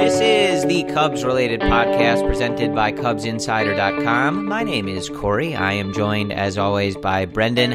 This is the Cubs related podcast presented by CubsInsider.com. My name is Corey. I am joined, as always, by Brendan.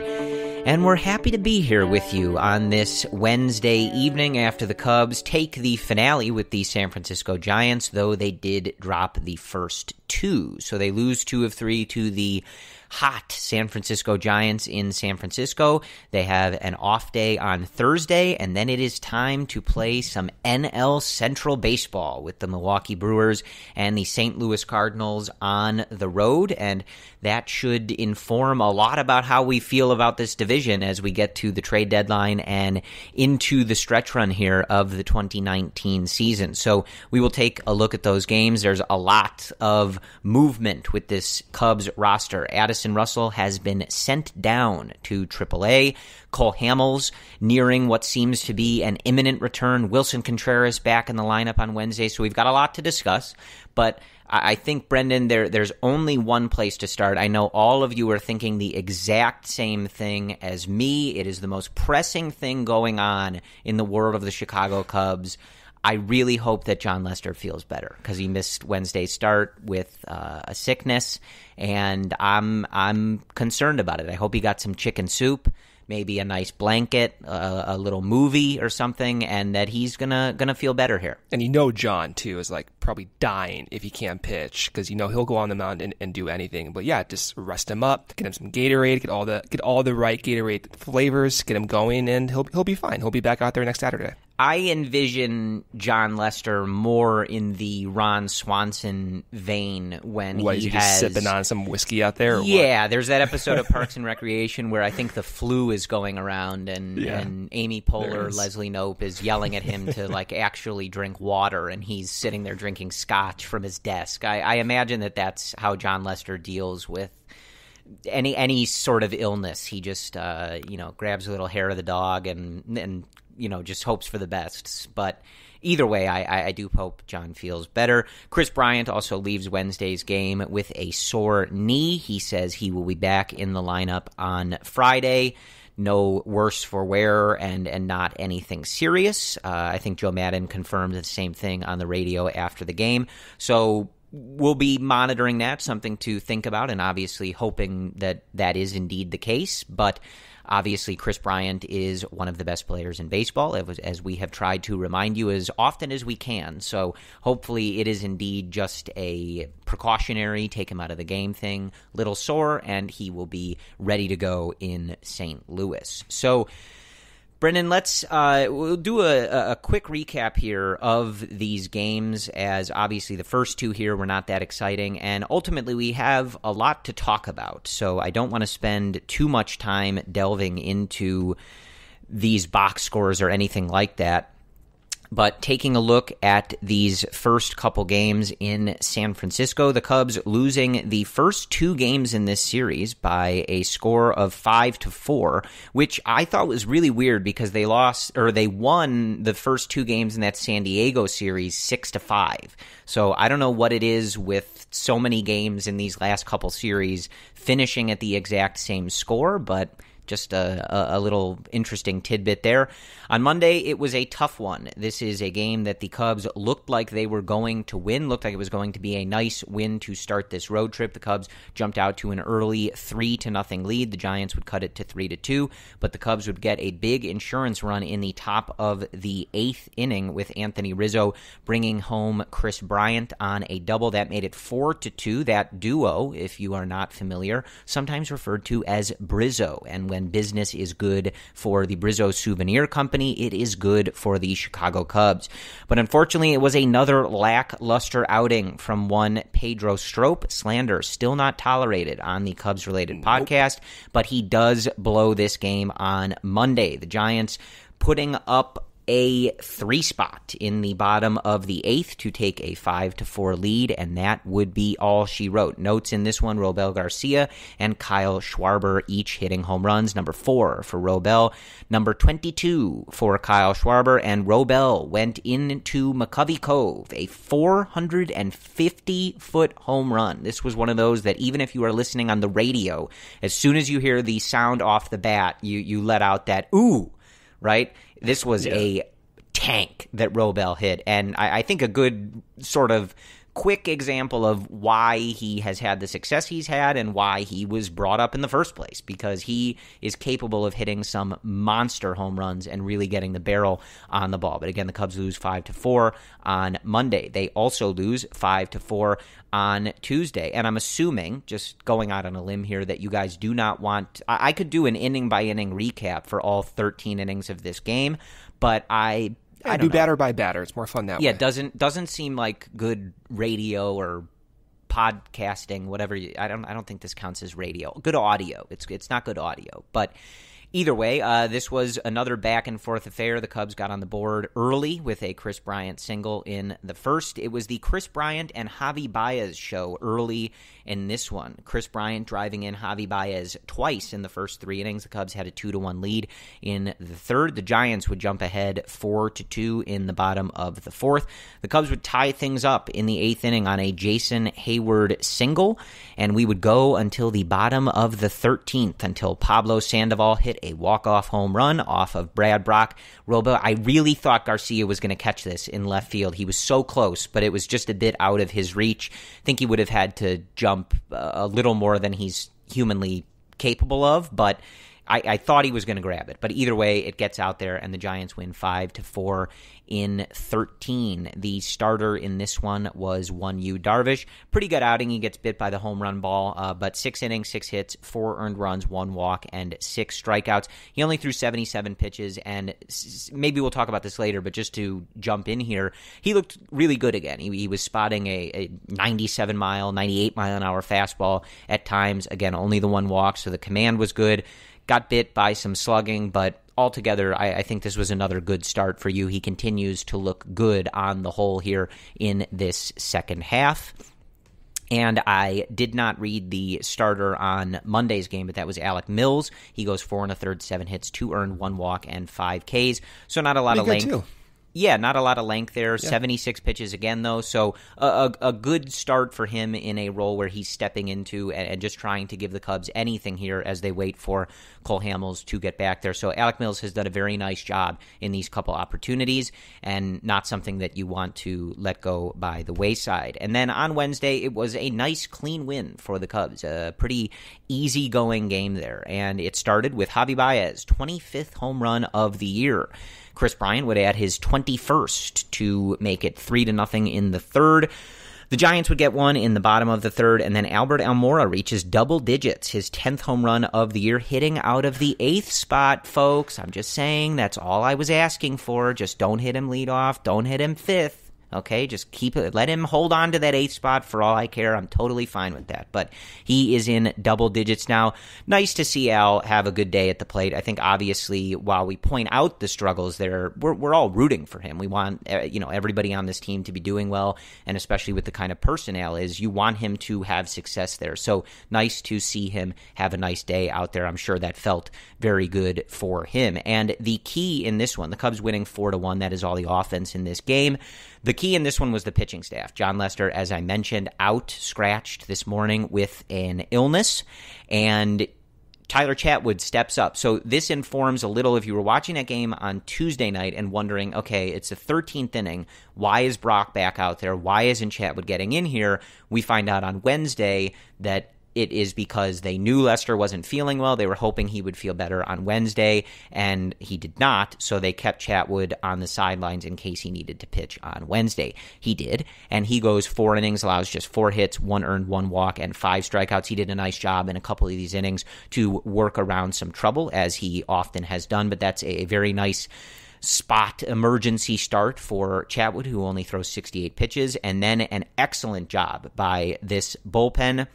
And we're happy to be here with you on this Wednesday evening after the Cubs take the finale with the San Francisco Giants, though they did drop the first two. So they lose two of three to the hot San Francisco Giants in San Francisco. They have an off day on Thursday, and then it is time to play some NL Central baseball with the Milwaukee Brewers and the St. Louis Cardinals on the road. And that should inform a lot about how we feel about this division as we get to the trade deadline and into the stretch run here of the 2019 season. So we will take a look at those games. There's a lot of movement with this Cubs roster. Addison Addison Russell has been sent down to AAA. Cole Hamels nearing what seems to be an imminent return. Wilson Contreras back in the lineup on Wednesday. So we've got a lot to discuss, but I think Brendan, there there's only one place to start. I know all of you are thinking the exact same thing as me. It is the most pressing thing going on in the world of the Chicago Cubs. I really hope that John Lester feels better because he missed Wednesday's start with uh, a sickness, and I'm I'm concerned about it. I hope he got some chicken soup, maybe a nice blanket, a little movie or something, and that he's gonna gonna feel better here. And you know, John too is like probably dying if he can't pitch because you know he'll go on the mound and, and do anything. But yeah, just rest him up, get him some Gatorade, get all the get all the right Gatorade flavors, get him going, and he'll he'll be fine. He'll be back out there next Saturday. I envision John Lester more in the Ron Swanson vein when what, he has sipping on some whiskey out there. yeah, what? there's that episode of Parks and Recreation where I think the flu is going around, and yeah, and Amy Poehler, Leslie Nope, is yelling at him to like actually drink water, and he's sitting there drinking scotch from his desk. I, I imagine that that's how John Lester deals with any any sort of illness. He just uh, you know grabs a little hair of the dog and and you know, just hopes for the best. But either way, I, I, do hope John feels better. Chris Bryant also leaves Wednesday's game with a sore knee. He says he will be back in the lineup on Friday. No worse for wear and and not anything serious. Uh, I think Joe Madden confirmed the same thing on the radio after the game. So we'll be monitoring that, something to think about, and obviously hoping that that is indeed the case. But Obviously, Chris Bryant is one of the best players in baseball, as we have tried to remind you as often as we can. So hopefully, it is indeed just a precautionary take him out of the game thing, little sore, and he will be ready to go in St. Louis. So, Brendan, let's uh, we'll do a, a quick recap here of these games, as obviously the first two here were not that exciting, and ultimately we have a lot to talk about. So I don't want to spend too much time delving into these box scores or anything like that. But taking a look at these first couple games in San Francisco, the Cubs losing the first two games in this series by a score of five to four, which I thought was really weird because they lost or they won the first two games in that San Diego series six to five. So I don't know what it is with so many games in these last couple series finishing at the exact same score, but just a, a, little interesting tidbit there. On Monday, it was a tough one. This is a game that the Cubs looked like they were going to win, looked like it was going to be a nice win to start this road trip. The Cubs jumped out to an early 3 to nothing lead. The Giants would cut it to 3 to 2, but the Cubs would get a big insurance run in the top of the eighth inning with Anthony Rizzo bringing home Chris Bryant on a double. That made it 4 to 2. That duo, if you are not familiar, sometimes referred to as Brizzo. And and business is good for the Brizzo Souvenir Company. It is good for the Chicago Cubs. But unfortunately, it was another lackluster outing from one Pedro Strope. Slander still not tolerated on the Cubs related podcast, but he does blow this game on Monday. The Giants putting up a three spot in the bottom of the eighth to take a five to four lead, and that would be all she wrote. Notes in this one: Robel Garcia and Kyle Schwarber each hitting home runs. Number four for Robel, number twenty-two for Kyle Schwarber, and Robel went into McCovey Cove a four hundred and fifty foot home run. This was one of those that even if you are listening on the radio, as soon as you hear the sound off the bat, you you let out that ooh, right? This was yeah. a tank that Robel hit, and I, I, think a good sort of quick example of why he has had the success he's had and why he was brought up in the first place because he is capable of hitting some monster home runs and really getting the barrel on the ball. But again, the Cubs lose 5 to 4 on Monday. They also lose 5 to 4 on Tuesday. And I'm assuming, just going out on a limb here, that you guys do not want. I, could do an inning by inning recap for all 13 innings of this game, but I I do know. batter by batter. It's more fun that yeah, way. Yeah, doesn't doesn't seem like good radio or podcasting, whatever. You, I don't I don't think this counts as radio. Good audio. It's it's not good audio, but either way, uh, this was another back and forth affair. The Cubs got on the board early with a Chris Bryant single in the first. It was the Chris Bryant and Javi Baez show early in this one. Chris Bryant driving in Javi Baez twice in the first three innings. The Cubs had a two to one lead in the third. The Giants would jump ahead four to two in the bottom of the fourth. The Cubs would tie things up in the eighth inning on a Jason Hayward single, and we would go until the bottom of the thirteenth until Pablo Sandoval hit a walk-off home run off of Brad Brock. Robo, I really thought Garcia was going to catch this in left field. He was so close, but it was just a bit out of his reach. I think he would have had to jump a little more than he's humanly capable of, but I, I thought he was going to grab it, but either way, it gets out there, and the Giants win five to four in 13. The starter in this one was one U Darvish. Pretty good outing. He gets bit by the home run ball, uh, but six innings, six hits, four earned runs, one walk, and six strikeouts. He only threw 77 pitches, and s- maybe we'll talk about this later, but just to jump in here, he looked really good again. He, he was spotting a, a 97 mile, 98 mile an hour fastball at times. Again, only the one walk, so the command was good got bit by some slugging, but altogether, I, I, think this was another good start for you. He continues to look good on the whole here in this second half. And I did not read the starter on Monday's game, but that was Alec Mills. He goes four and a third, seven hits, two earned, one walk, and five Ks. So not a lot of length. Too yeah, not a lot of length there. Yeah. 76 pitches again, though. So a, a, a, good start for him in a role where he's stepping into and, and, just trying to give the Cubs anything here as they wait for Cole Hamels to get back there. So Alec Mills has done a very nice job in these couple opportunities and not something that you want to let go by the wayside. And then on Wednesday, it was a nice, clean win for the Cubs. A pretty easygoing game there. And it started with Javi Baez, 25th home run of the year. Chris Bryant would add his 21st to make it 3 to nothing in the third. The Giants would get one in the bottom of the third, and then Albert Almora reaches double digits, his 10th home run of the year, hitting out of the eighth spot, folks. I'm just saying, that's all I was asking for. Just don't hit him lead off, don't hit him fifth. Okay, just keep it. Let him hold on to that eighth spot for all I care. I'm totally fine with that. But he is in double digits now. Nice to see Al have a good day at the plate. I think obviously, while we point out the struggles there, we're, we're all rooting for him. We want eh, you know everybody on this team to be doing well, and especially with the kind of person Al is, you want him to have success there. So nice to see him have a nice day out there. I'm sure that felt very good for him. And the key in this one, the Cubs winning four to one. That is all the offense in this game. The key in this one was the pitching staff. John Lester, as I mentioned, out scratched this morning with an illness, and Tyler Chatwood steps up. So this informs a little if you were watching that game on Tuesday night and wondering, okay, it's the 13th inning. Why is Brock back out there? Why isn't Chatwood getting in here? We find out on Wednesday that it is because they knew Lester wasn't feeling well. They were hoping he would feel better on Wednesday, and he did not. So they kept Chatwood on the sidelines in case he needed to pitch on Wednesday. He did, and he goes four innings, allows just four hits, one earned, one walk, and five strikeouts. He did a nice job in a couple of these innings to work around some trouble, as he often has done, but that's a very nice spot emergency start for Chatwood, who only throws 68 pitches, and then an excellent job by this bullpen.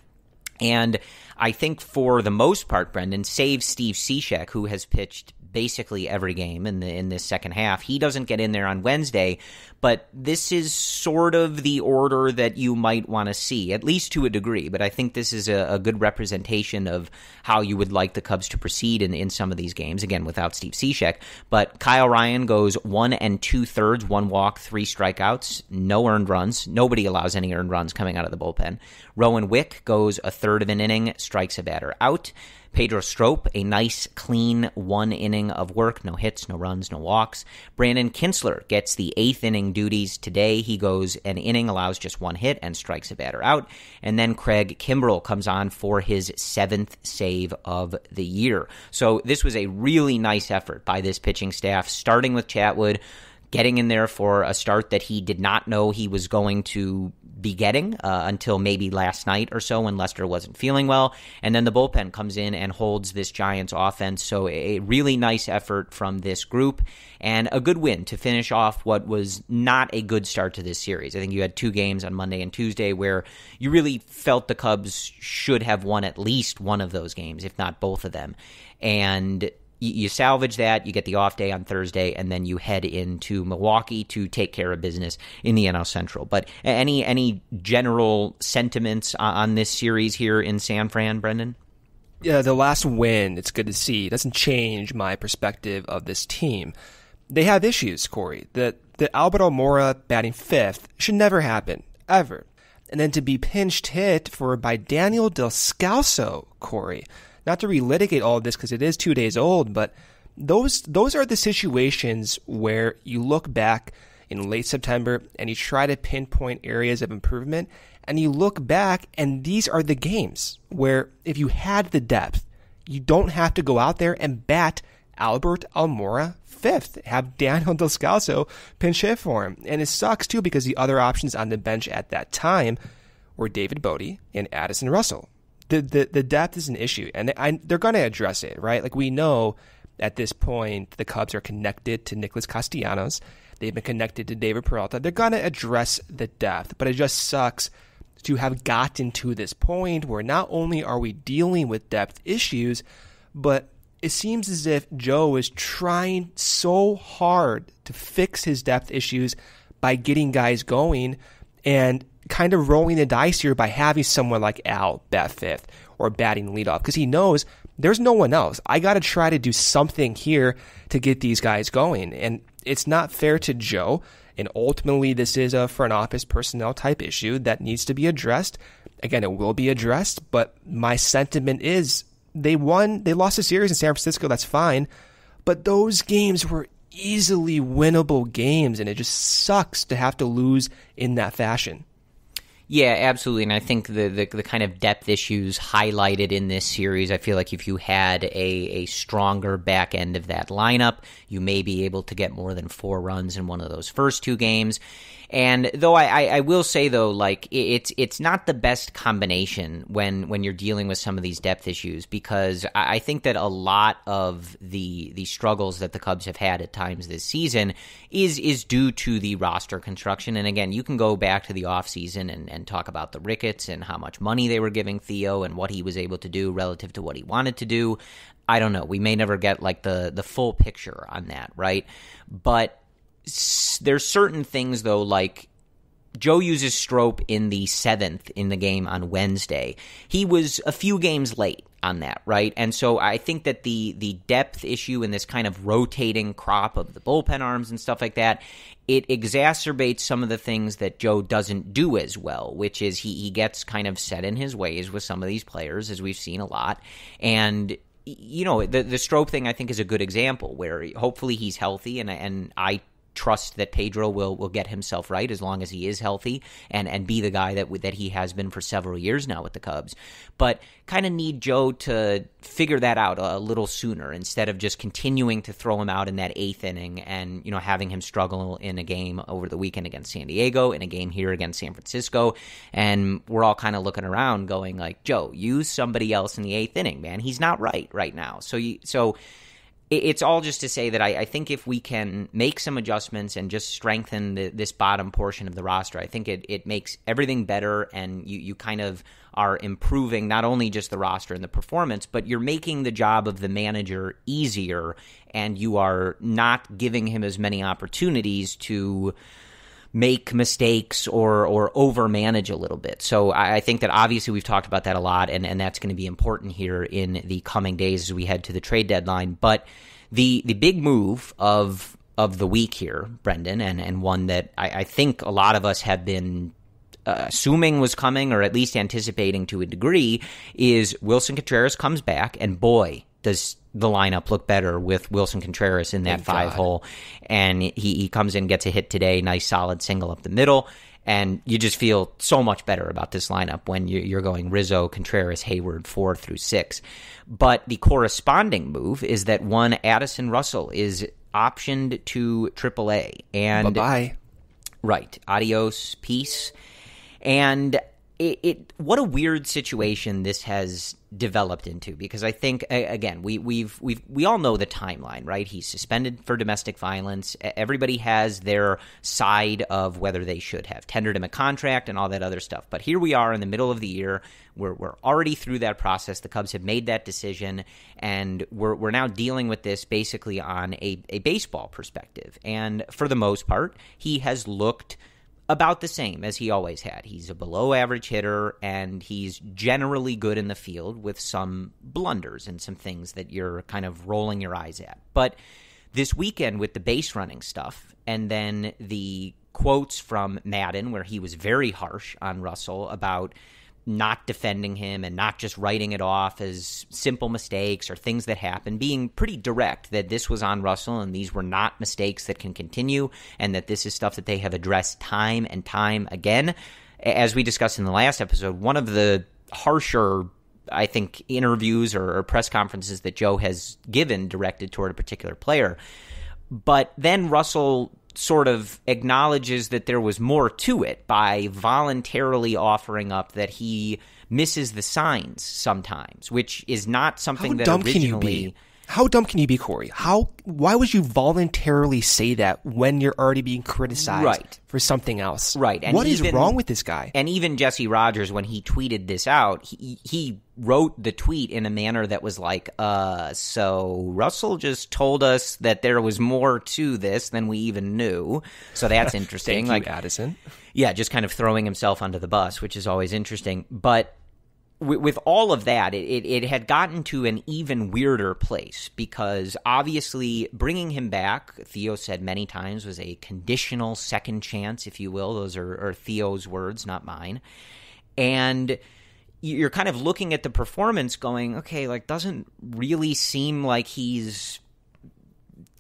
And I think for the most part, Brendan, save Steve Cishek, who has pitched basically every game in the in this second half. He doesn't get in there on Wednesday, but this is sort of the order that you might want to see, at least to a degree. But I think this is a, a, good representation of how you would like the Cubs to proceed in, in some of these games. Again, without Steve Cishek, but Kyle Ryan goes one and two thirds, one walk, three strikeouts, no earned runs. Nobody allows any earned runs coming out of the bullpen. Rowan Wick goes a third of an inning, strikes a batter out. Pedro Strop, a nice, clean one inning of work, no hits, no runs, no walks. Brandon Kinsler gets the eighth inning duties today. He goes an inning, allows just one hit, and strikes a batter out. And then Craig Kimbrell comes on for his seventh save of the year. So this was a really nice effort by this pitching staff, starting with Chatwood getting in there for a start that he did not know he was going to be getting uh, until maybe last night or so when Lester wasn't feeling well. And then the bullpen comes in and holds this Giants offense. So a really nice effort from this group and a good win to finish off what was not a good start to this series. I think you had two games on Monday and Tuesday where you really felt the Cubs should have won at least one of those games, if not both of them. And you, salvage that, you get the off day on Thursday, and then you head into Milwaukee to take care of business in the NL Central. But any any general sentiments on this series here in San Fran, Brendan? Yeah, the last win, it's good to see. It doesn't change my perspective of this team. They have issues, Corey. That the Alberto Mora batting fifth should never happen, ever. And then to be pinched hit for by Daniel Del Scalzo, Corey not to relitigate all of this because it is two days old, but those those are the situations where you look back in late September and you try to pinpoint areas of improvement and you look back and these are the games where if you had the depth, you don't have to go out there and bat Albert Almora fifth, have Daniel Descalso pinch hit for him. And it sucks too because the other options on the bench at that time were David Bodie and Addison Russell the, the, the depth is an issue, and I, they're going to address it, right? Like we know at this point, the Cubs are connected to Nicholas Castellanos. They've been connected to David Peralta. They're going to address the depth, but it just sucks to have gotten to this point where not only are we dealing with depth issues, but it seems as if Joe is trying so hard to fix his depth issues by getting guys going. And kind of rolling the dice here by having someone like Al bat fifth or batting leadoff because he knows there's no one else. I got to try to do something here to get these guys going. And it's not fair to Joe. And ultimately, this is a front office personnel type issue that needs to be addressed. Again, it will be addressed, but my sentiment is they won, they lost a series in San Francisco. That's fine. But those games were easily winnable games, and it just sucks to have to lose in that fashion. Yeah, absolutely. And I think the, the, the kind of depth issues highlighted in this series, I feel like if you had a, a stronger back end of that lineup, you may be able to get more than four runs in one of those first two games. And though I, I, I, will say though, like it's it's not the best combination when when you're dealing with some of these depth issues because I, I think that a lot of the the struggles that the Cubs have had at times this season is is due to the roster construction. And again, you can go back to the offseason and, and and talk about the Ricketts and how much money they were giving Theo and what he was able to do relative to what he wanted to do. I don't know. We may never get like the the full picture on that, right? But there's certain things though like Joe uses Strope in the seventh in the game on Wednesday. He was a few games late on that, right? And so I think that the the depth issue and this kind of rotating crop of the bullpen arms and stuff like that, it exacerbates some of the things that Joe doesn't do as well, which is he he gets kind of set in his ways with some of these players, as we've seen a lot, and you know the the Strope thing I think is a good example where hopefully he's healthy and and I trust that Pedro will will get himself right as long as he is healthy and and be the guy that that he has been for several years now with the Cubs. But kind of need Joe to figure that out a little sooner instead of just continuing to throw him out in that eighth inning and you know having him struggle in a game over the weekend against San Diego in a game here against San Francisco and we're all kind of looking around going like Joe use somebody else in the eighth inning man he's not right right now so you so it's all just to say that I, I, think if we can make some adjustments and just strengthen the, this bottom portion of the roster, I think it, it makes everything better and you, you kind of are improving not only just the roster and the performance, but you're making the job of the manager easier and you are not giving him as many opportunities to make mistakes or or over manage a little bit. So I, think that obviously we've talked about that a lot, and and that's going to be important here in the coming days as we head to the trade deadline. But the the big move of of the week here, Brendan, and and one that I, I think a lot of us have been uh, assuming was coming or at least anticipating to a degree is Wilson Contreras comes back and boy does the lineup look better with Wilson Contreras in that Thank five God. hole? And he, he comes in, gets a hit today, nice solid single up the middle. And you just feel so much better about this lineup when you're going Rizzo, Contreras, Hayward, four through six. But the corresponding move is that one Addison Russell is optioned to AAA. And bye. Right. Adios. Peace. And it, it, what a weird situation this has developed into because I think again we we've we have we all know the timeline right he's suspended for domestic violence everybody has their side of whether they should have tendered him a contract and all that other stuff but here we are in the middle of the year we're we're already through that process the Cubs have made that decision and we're we're now dealing with this basically on a a baseball perspective and for the most part he has looked about the same as he always had. He's a below average hitter and he's generally good in the field with some blunders and some things that you're kind of rolling your eyes at. But this weekend with the base running stuff and then the quotes from Madden where he was very harsh on Russell about not defending him and not just writing it off as simple mistakes or things that happen, being pretty direct that this was on Russell and these were not mistakes that can continue and that this is stuff that they have addressed time and time again. As we discussed in the last episode, one of the harsher I think interviews or, or press conferences that Joe has given directed toward a particular player. But then Russell sort of acknowledges that there was more to it by voluntarily offering up that he misses the signs sometimes, which is not something How that dumb originally. Can you be? How dumb can you be, Corey? How? Why would you voluntarily say that when you're already being criticized right. for something else? Right. And what even, is wrong with this guy? And even Jesse Rogers, when he tweeted this out, he, he wrote the tweet in a manner that was like, uh, so Russell just told us that there was more to this than we even knew. So that's interesting. like you, Addison. Yeah, just kind of throwing himself under the bus, which is always interesting. But with, with all of that, it, it, it had gotten to an even weirder place because obviously bringing him back, Theo said many times, was a conditional second chance, if you will. Those are, are Theo's words, not mine. And you're kind of looking at the performance going, okay, like, doesn't really seem like he's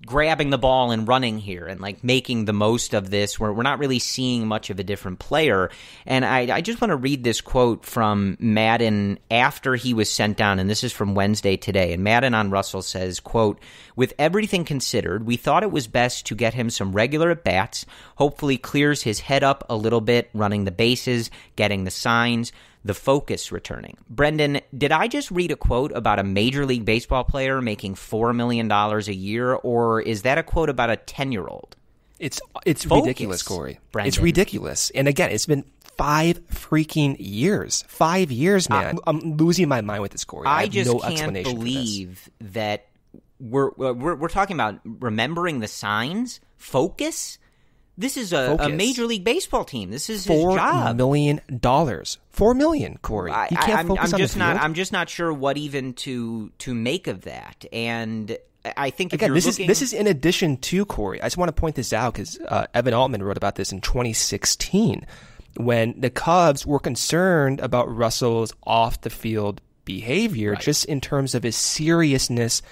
grabbing the ball and running here and like making the most of this we're we're not really seeing much of a different player and I, I just want to read this quote from madden after he was sent down and this is from wednesday today and madden on russell says quote with everything considered we thought it was best to get him some regular at bats hopefully clears his head up a little bit running the bases getting the signs the focus returning. Brendan, did I just read a quote about a Major League Baseball player making $4 million a year, or is that a quote about a 10 year old? It's, it's focus, ridiculous, Corey. Brendan. It's ridiculous. And again, it's been five freaking years. Five years, man. I, am losing my mind with this, Corey. I, I just no can't believe that we're, we're, we're talking about remembering the signs, focus, this is a, a, major league baseball team. This is four his job. million dollars. Four million, Corey. I, you can't I, am focus I'm on just not. I'm just not sure what even to to make of that. And I think again, this looking... is this is in addition to Corey. I just want to point this out because uh, Evan Altman wrote about this in 2016 when the Cubs were concerned about Russell's off the field behavior, right. just in terms of his seriousness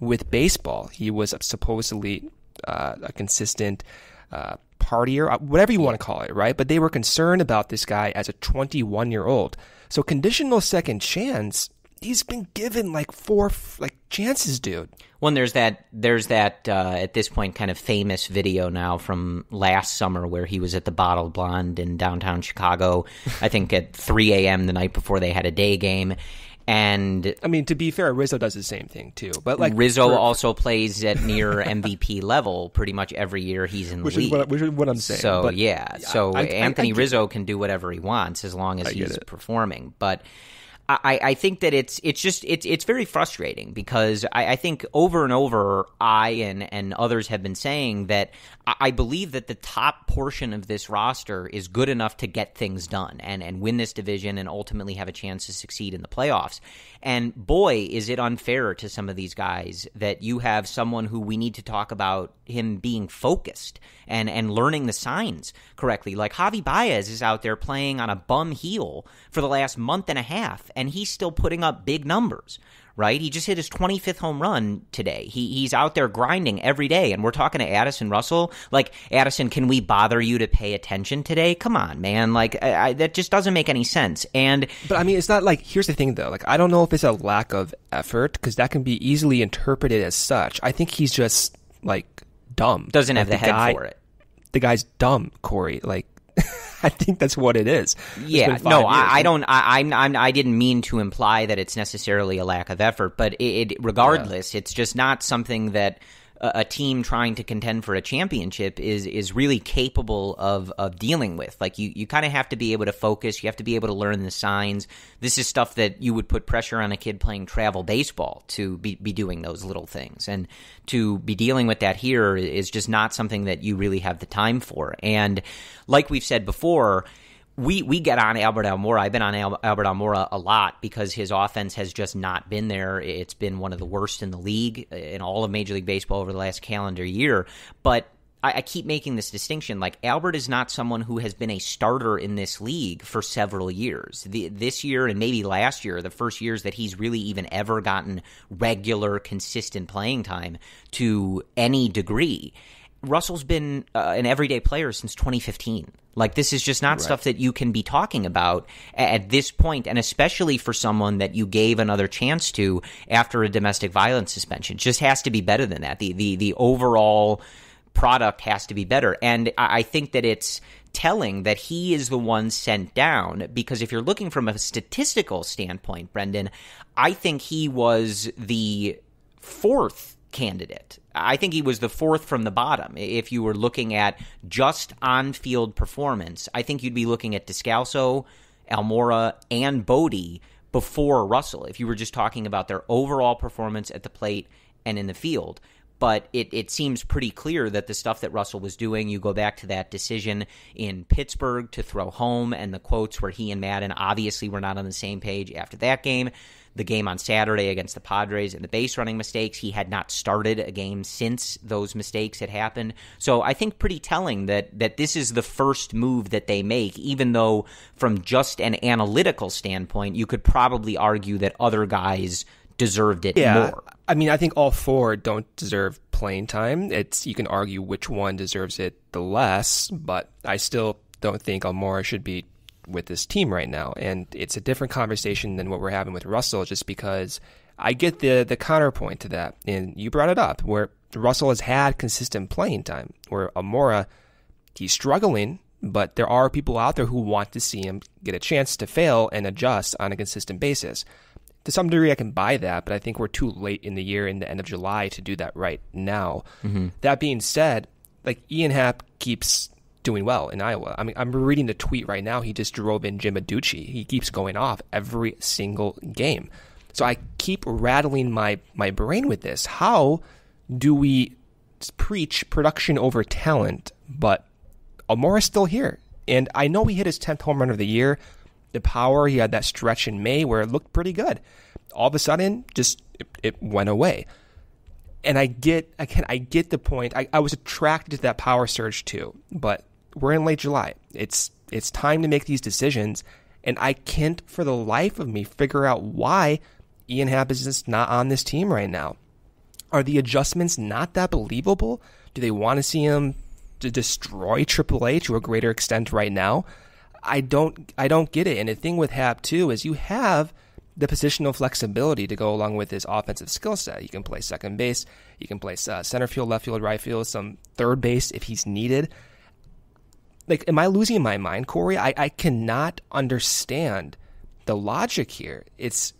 with baseball. He was supposedly uh, a consistent uh, partier, uh, whatever you want to call it, right? But they were concerned about this guy as a 21 year old. So conditional second chance, he's been given like four like chances, dude. Well, there's that there's that uh, at this point kind of famous video now from last summer where he was at the Bottle Blonde in downtown Chicago, I think at 3 a.m. the night before they had a day game, and I mean, to be fair, Rizzo does the same thing too. But like Rizzo for, also plays at near MVP level pretty much every year he's in the which league. Is what, which is what I'm saying. So but yeah, so I, I, Anthony I, Rizzo can do whatever he wants as long as he's performing. But I, I think that it's it's just it's it's very frustrating because I, I think over and over I and and others have been saying that I believe that the top portion of this roster is good enough to get things done and and win this division and ultimately have a chance to succeed in the playoffs. And boy, is it unfair to some of these guys that you have someone who we need to talk about him being focused and, and learning the signs correctly. Like Javi Baez is out there playing on a bum heel for the last month and a half, and he's still putting up big numbers, right? He just hit his 25th home run today. He, he's out there grinding every day. And we're talking to Addison Russell. Like, Addison, can we bother you to pay attention today? Come on, man. Like, I, I, that just doesn't make any sense. And, but I mean, it's not like, here's the thing though. Like, I don't know if it's a lack of effort because that can be easily interpreted as such. I think he's just like dumb. Doesn't like, have the, the head guy, for it. The guy's dumb, Corey. Like, I think that's what it is. Yeah, no, I, don't. I, I'm, I'm. I i am i did not mean to imply that it's necessarily a lack of effort, but it, it regardless, yeah. it's just not something that a, team trying to contend for a championship is is really capable of of dealing with. Like you you kind of have to be able to focus. You have to be able to learn the signs. This is stuff that you would put pressure on a kid playing travel baseball to be be doing those little things and to be dealing with that here is just not something that you really have the time for. And like we've said before we we get on Albert Almora. I've been on Al- Albert Almora a lot because his offense has just not been there. It's been one of the worst in the league uh, in all of Major League Baseball over the last calendar year. But I, I keep making this distinction. Like Albert is not someone who has been a starter in this league for several years. The, this year and maybe last year, the first years that he's really even ever gotten regular, consistent playing time to any degree. Russell's been uh, an everyday player since 2015. Like this is just not right. stuff that you can be talking about at this point, and especially for someone that you gave another chance to after a domestic violence suspension. It just has to be better than that. The the the overall product has to be better, and I, I think that it's telling that he is the one sent down because if you're looking from a statistical standpoint, Brendan, I think he was the fourth candidate I think he was the fourth from the bottom. If you were looking at just on field performance, I think you'd be looking at Descalso, Almora, and Bodie before Russell, if you were just talking about their overall performance at the plate and in the field. But it, it seems pretty clear that the stuff that Russell was doing, you go back to that decision in Pittsburgh to throw home and the quotes where he and Madden obviously were not on the same page after that game the game on Saturday against the Padres and the base running mistakes. He had not started a game since those mistakes had happened. So I think pretty telling that that this is the first move that they make, even though from just an analytical standpoint, you could probably argue that other guys deserved it yeah, more. I mean, I think all four don't deserve playing time. It's you can argue which one deserves it the less, but I still don't think Almora should be with this team right now. And it's a different conversation than what we're having with Russell, just because I get the the counterpoint to that. And you brought it up where Russell has had consistent playing time, where Amora, he's struggling, but there are people out there who want to see him get a chance to fail and adjust on a consistent basis. To some degree, I can buy that, but I think we're too late in the year, in the end of July, to do that right now. Mm -hmm. That being said, like Ian Happ keeps doing well in Iowa. I mean, I'm reading the tweet right now. He just drove in Jim Aducci. He keeps going off every single game. So I keep rattling my my brain with this. How do we preach production over talent? But Amora's is still here, and I know he hit his 10th home run of the year. The power he had that stretch in May where it looked pretty good. All of a sudden, just it, it went away and I get I can, I get the point. I, I was attracted to that power surge too, but we're in late July. It's it's time to make these decisions, and I can't for the life of me figure out why Ian Happ is just not on this team right now. Are the adjustments not that believable? Do they want to see him to destroy AAA to a greater extent right now? I don't I don't get it. And the thing with Hap too is you have the positional flexibility to go along with his offensive skill set. You can play second base, you can play uh, center field, left field, right field, some third base if he's needed. Like, am I losing my mind, Corey? I, I cannot understand the logic here. It's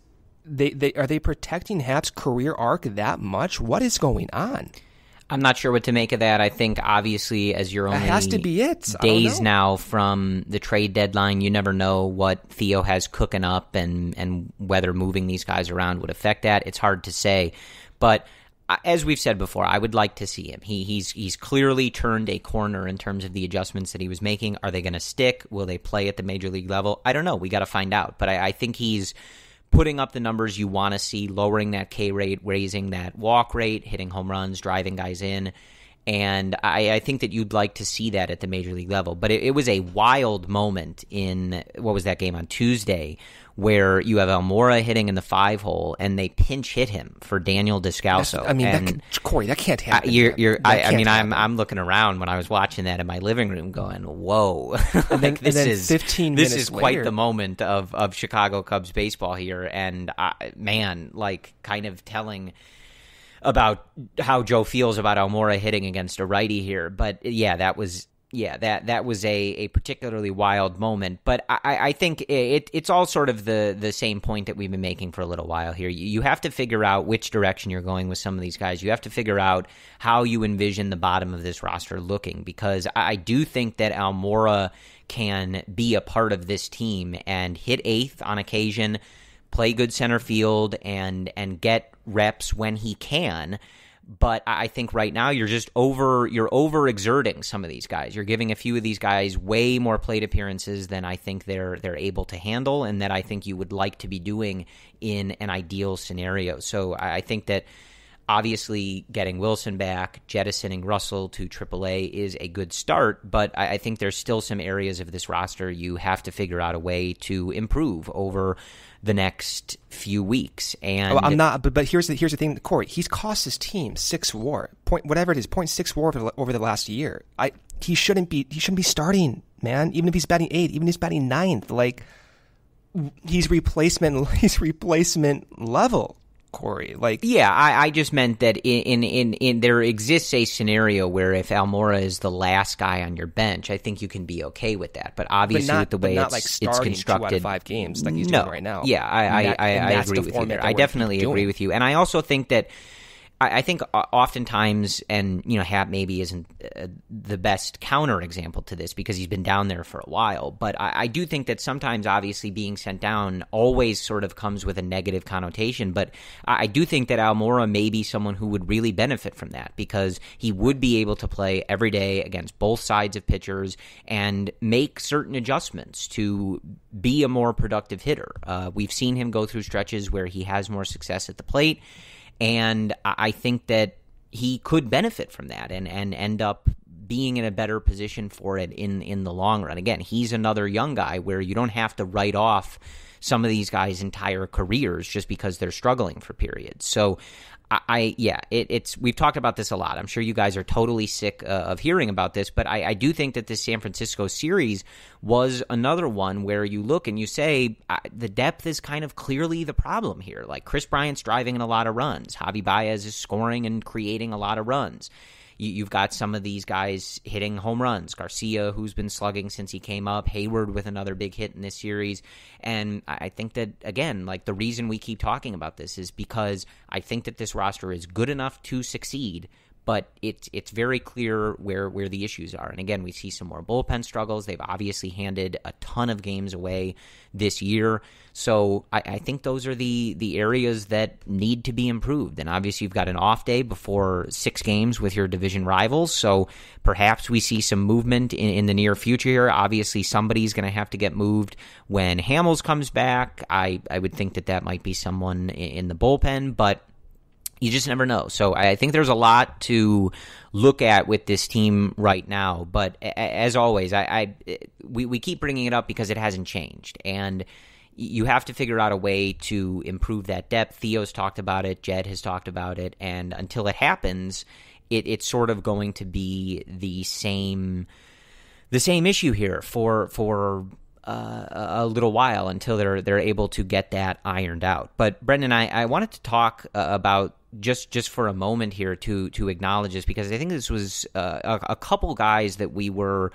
they, they are they protecting Hap's career arc that much? What is going on? I'm not sure what to make of that. I think obviously as your only that has to be it days now from the trade deadline, you never know what Theo has cooking up and and whether moving these guys around would affect that. It's hard to say, but uh, as we've said before, I would like to see him. He he's he's clearly turned a corner in terms of the adjustments that he was making. Are they going to stick? Will they play at the major league level? I don't know. We got to find out. But I, I think he's putting up the numbers you want to see, lowering that K rate, raising that walk rate, hitting home runs, driving guys in. And I, I think that you'd like to see that at the major league level. But it, it was a wild moment in what was that game on Tuesday where you have Almora hitting in the five hole and they pinch hit him for Daniel Descalso. I mean, and that can, Corey, that can't happen. I, you're, you're, I, I, mean, happen. I'm I'm looking around when I was watching that in my living room, going, "Whoa!" like then, this is 15. This is later. quite the moment of of Chicago Cubs baseball here, and I, man, like, kind of telling about how Joe feels about Almora hitting against a righty here. But yeah, that was yeah, that that was a, a particularly wild moment. But I, I think it it's all sort of the the same point that we've been making for a little while here. You, you have to figure out which direction you're going with some of these guys. You have to figure out how you envision the bottom of this roster looking because I, I do think that Almora can be a part of this team and hit eighth on occasion, play good center field, and and get reps when he can but I think right now you're just over you're over exerting some of these guys. You're giving a few of these guys way more plate appearances than I think they're they're able to handle, and that I think you would like to be doing in an ideal scenario. So I think that obviously getting Wilson back, jettisoning Russell to AAA is a good start, but I, think there's still some areas of this roster you have to figure out a way to improve over the next few weeks. And oh, I'm not, but, but here's the here's the thing, Corey. He's cost his team six WAR point, whatever it is, point six WAR over, over the last year. I he shouldn't be he shouldn't be starting, man. Even if he's batting eight, even if he's batting ninth, like he's replacement he's replacement level. Corey. Like, yeah, I, I just meant that in, in, in in there exists a scenario where if Almora is the last guy on your bench, I think you can be okay with that. But obviously, but not, with the way it's, like it's constructed, five games like he's no, doing right now. Yeah, I I, that, I, I, agree with you. There. I definitely agree with you, and I also think that I, I think oftentimes, and you know, Hap maybe isn't uh, the best counterexample to this because he's been down there for a while. But I, I do think that sometimes, obviously, being sent down always sort of comes with a negative connotation. But I, I do think that Almora may be someone who would really benefit from that because he would be able to play every day against both sides of pitchers and make certain adjustments to be a more productive hitter. Uh, we've seen him go through stretches where he has more success at the plate and I think that he could benefit from that and, and end up being in a better position for it in in the long run. Again, he's another young guy where you don't have to write off some of these guys' entire careers just because they're struggling for periods. So I, yeah, it, it's we've talked about this a lot. I'm sure you guys are totally sick uh, of hearing about this, but I, I, do think that this San Francisco series was another one where you look and you say uh, the depth is kind of clearly the problem here. Like Chris Bryant's driving in a lot of runs, Javi Baez is scoring and creating a lot of runs you, have got some of these guys hitting home runs. Garcia, who's been slugging since he came up, Hayward with another big hit in this series. And I think that, again, like the reason we keep talking about this is because I think that this roster is good enough to succeed but it's it's very clear where where the issues are. And again, we see some more bullpen struggles. They've obviously handed a ton of games away this year, so I, I think those are the the areas that need to be improved. And obviously, you've got an off day before six games with your division rivals, so perhaps we see some movement in, in the near future. Here. Obviously, somebody's going to have to get moved when Hamels comes back. I I would think that that might be someone in, in the bullpen, but you just never know. So I think there's a lot to look at with this team right now. But as always, I, I we, we keep bringing it up because it hasn't changed, and you have to figure out a way to improve that depth. Theo's talked about it, Jed has talked about it, and until it happens, it, it's sort of going to be the same the same issue here for for uh, a little while until they're they're able to get that ironed out. But Brendan, I, I wanted to talk uh, about just just for a moment here to to acknowledge this because I think this was uh, a, a, couple guys that we were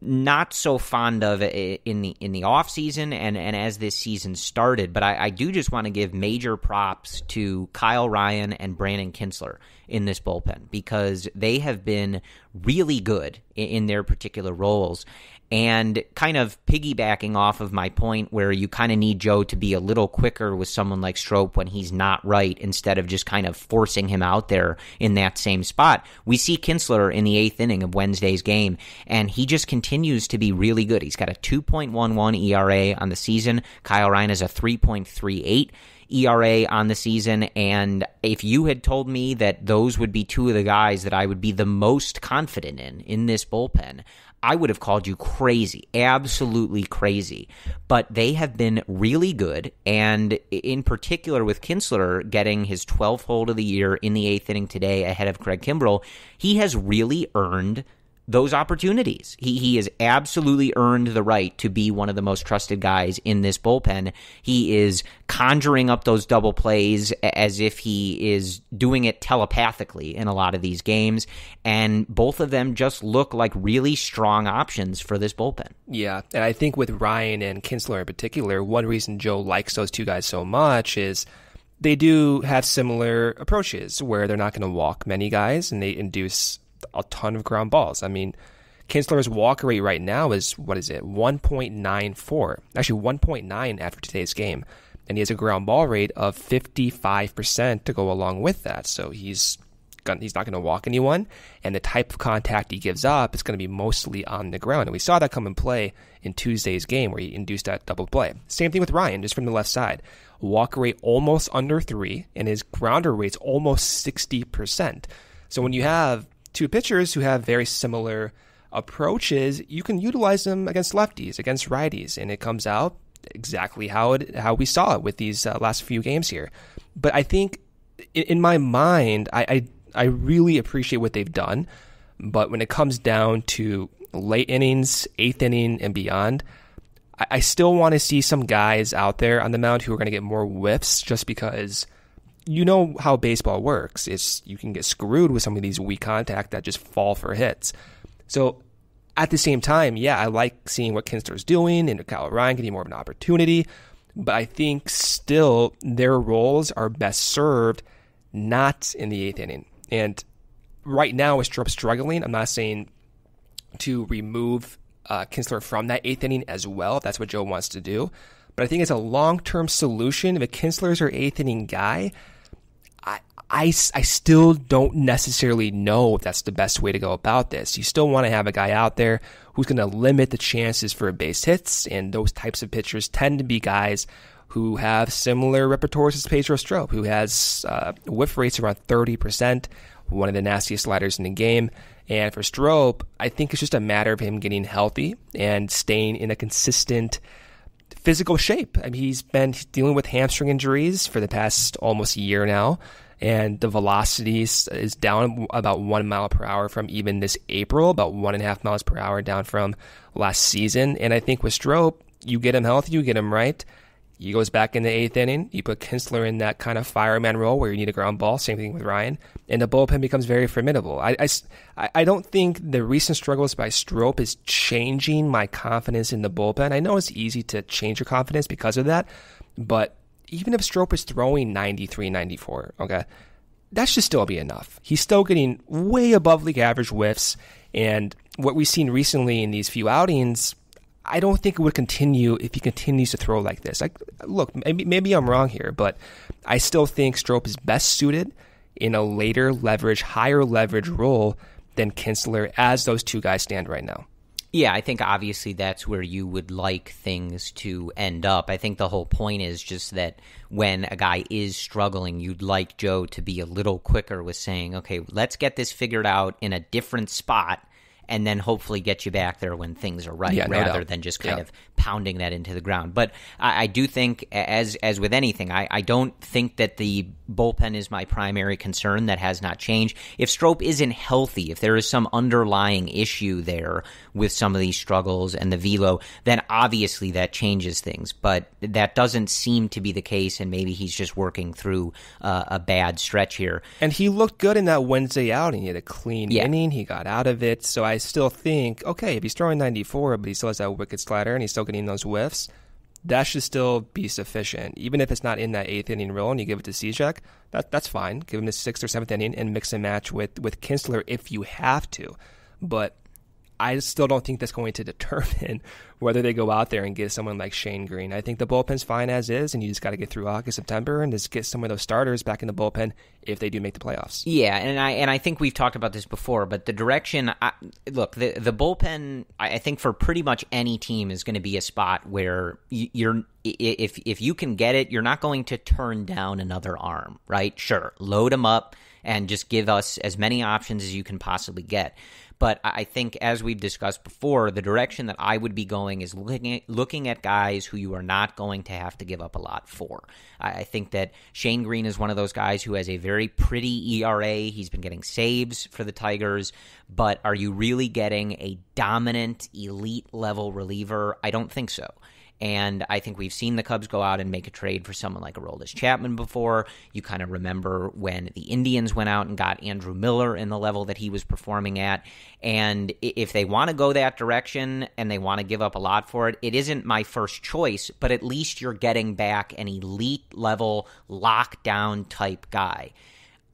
not so fond of in the in the off season and and as this season started. But I, I do just want to give major props to Kyle Ryan and Brandon Kinsler in this bullpen because they have been really good in, in their particular roles. And kind of piggybacking off of my point where you kind of need Joe to be a little quicker with someone like Strope when he's not right instead of just kind of forcing him out there in that same spot. We see Kinsler in the eighth inning of Wednesday's game, and he just continues to be really good. He's got a 2.11 ERA on the season. Kyle Ryan is a 3.38. ERA on the season. And if you had told me that those would be two of the guys that I would be the most confident in in this bullpen, I would have called you crazy, absolutely crazy. But they have been really good, and in particular with Kinsler getting his 12th hold of the year in the eighth inning today ahead of Craig Kimbrell, he has really earned – those opportunities. He he has absolutely earned the right to be one of the most trusted guys in this bullpen. He is conjuring up those double plays as if he is doing it telepathically in a lot of these games and both of them just look like really strong options for this bullpen. Yeah, and I think with Ryan and Kinsler in particular, one reason Joe likes those two guys so much is they do have similar approaches where they're not going to walk many guys and they induce a ton of ground balls. I mean, Kinsler's walk rate right now is what is it? 1.94. Actually 1.9 after today's game. And he has a ground ball rate of 55% to go along with that. So he's he's not going to walk anyone, and the type of contact he gives up is going to be mostly on the ground. And we saw that come in play in Tuesday's game where he induced that double play. Same thing with Ryan, just from the left side. Walk rate almost under three, and his grounder rate's almost 60%. So when you have two pitchers who have very similar approaches, you can utilize them against lefties, against righties, and it comes out exactly how it how we saw it with these uh, last few games here. But I think in, in my mind, I, I I really appreciate what they've done, but when it comes down to late innings, eighth inning, and beyond. I, I still want to see some guys out there on the mound who are going to get more whiffs just because you know how baseball works. It's you can get screwed with some of these weak contact that just fall for hits. So at the same time, yeah, I like seeing what Kinster's doing and Kyle Ryan getting more of an opportunity. But I think still their roles are best served not in the eighth inning. And right now, with Strupp struggling, I'm not saying to remove uh, Kinsler from that eighth inning as well. If that's what Joe wants to do. But I think it's a long term solution. If a Kinsler is your eighth inning guy, I, I still don't necessarily know if that's the best way to go about this. You still want to have a guy out there who's going to limit the chances for base hits, and those types of pitchers tend to be guys who have similar repertoires as Pedro Strop, who has uh, whiff rates around 30%, one of the nastiest sliders in the game. And for Strop, I think it's just a matter of him getting healthy and staying in a consistent physical shape. I mean, he's been dealing with hamstring injuries for the past almost year now and the velocity is down about one mile per hour from even this April, about one and a half miles per hour down from last season. And I think with Strope, you get him healthy, you get him right. He goes back in the eighth inning. You put Kinsler in that kind of fireman role where you need a ground ball. Same thing with Ryan, and the bullpen becomes very formidable. I, I, I don't think the recent struggles by Strope is changing my confidence in the bullpen. I know it's easy to change your confidence because of that, but even if Strope is throwing 93, 94, okay, that should still be enough. He's still getting way above league average whiffs. And what we've seen recently in these few outings, I don't think it would continue if he continues to throw like this. Like, look, maybe, maybe I'm wrong here, but I still think Strope is best suited in a later leverage, higher leverage role than Kinsler as those two guys stand right now. Yeah, I think obviously that's where you would like things to end up. I think the whole point is just that when a guy is struggling, you'd like Joe to be a little quicker with saying, okay, let's get this figured out in a different spot and then hopefully get you back there when things are right, yeah, rather no than just kind yeah. of pounding that into the ground. But I, I do think, as as with anything, I, I, don't think that the bullpen is my primary concern. That has not changed. If Strope isn't healthy, if there is some underlying issue there with some of these struggles and the velo, then obviously that changes things. But that doesn't seem to be the case, and maybe he's just working through uh, a bad stretch here. And he looked good in that Wednesday outing. He had a clean yeah. inning. He got out of it. So I I still think, okay, if he's throwing 94, but he still has that wicked slider and he's still getting those whiffs, that should still be sufficient. Even if it's not in that eighth inning role and you give it to Cjack, that that's fine. Give him the sixth or seventh inning and mix and match with with Kinsler if you have to. But I still don't think that's going to determine whether they go out there and get someone like Shane Green. I think the bullpen's fine as is, and you just got to get through August, September, and just get some of those starters back in the bullpen if they do make the playoffs. Yeah, and I and I think we've talked about this before, but the direction, I, look, the the bullpen, I think for pretty much any team is going to be a spot where you're if if you can get it, you're not going to turn down another arm, right? Sure, load them up and just give us as many options as you can possibly get. But I think, as we've discussed before, the direction that I would be going is looking at, looking at guys who you are not going to have to give up a lot for. I, I think that Shane Green is one of those guys who has a very pretty ERA. He's been getting saves for the Tigers, but are you really getting a dominant elite level reliever? I don't think so. And I think we've seen the Cubs go out and make a trade for someone like Aroldis Chapman before. You kind of remember when the Indians went out and got Andrew Miller in the level that he was performing at. And if they want to go that direction and they want to give up a lot for it, it isn't my first choice, but at least you're getting back an elite level, lockdown type guy.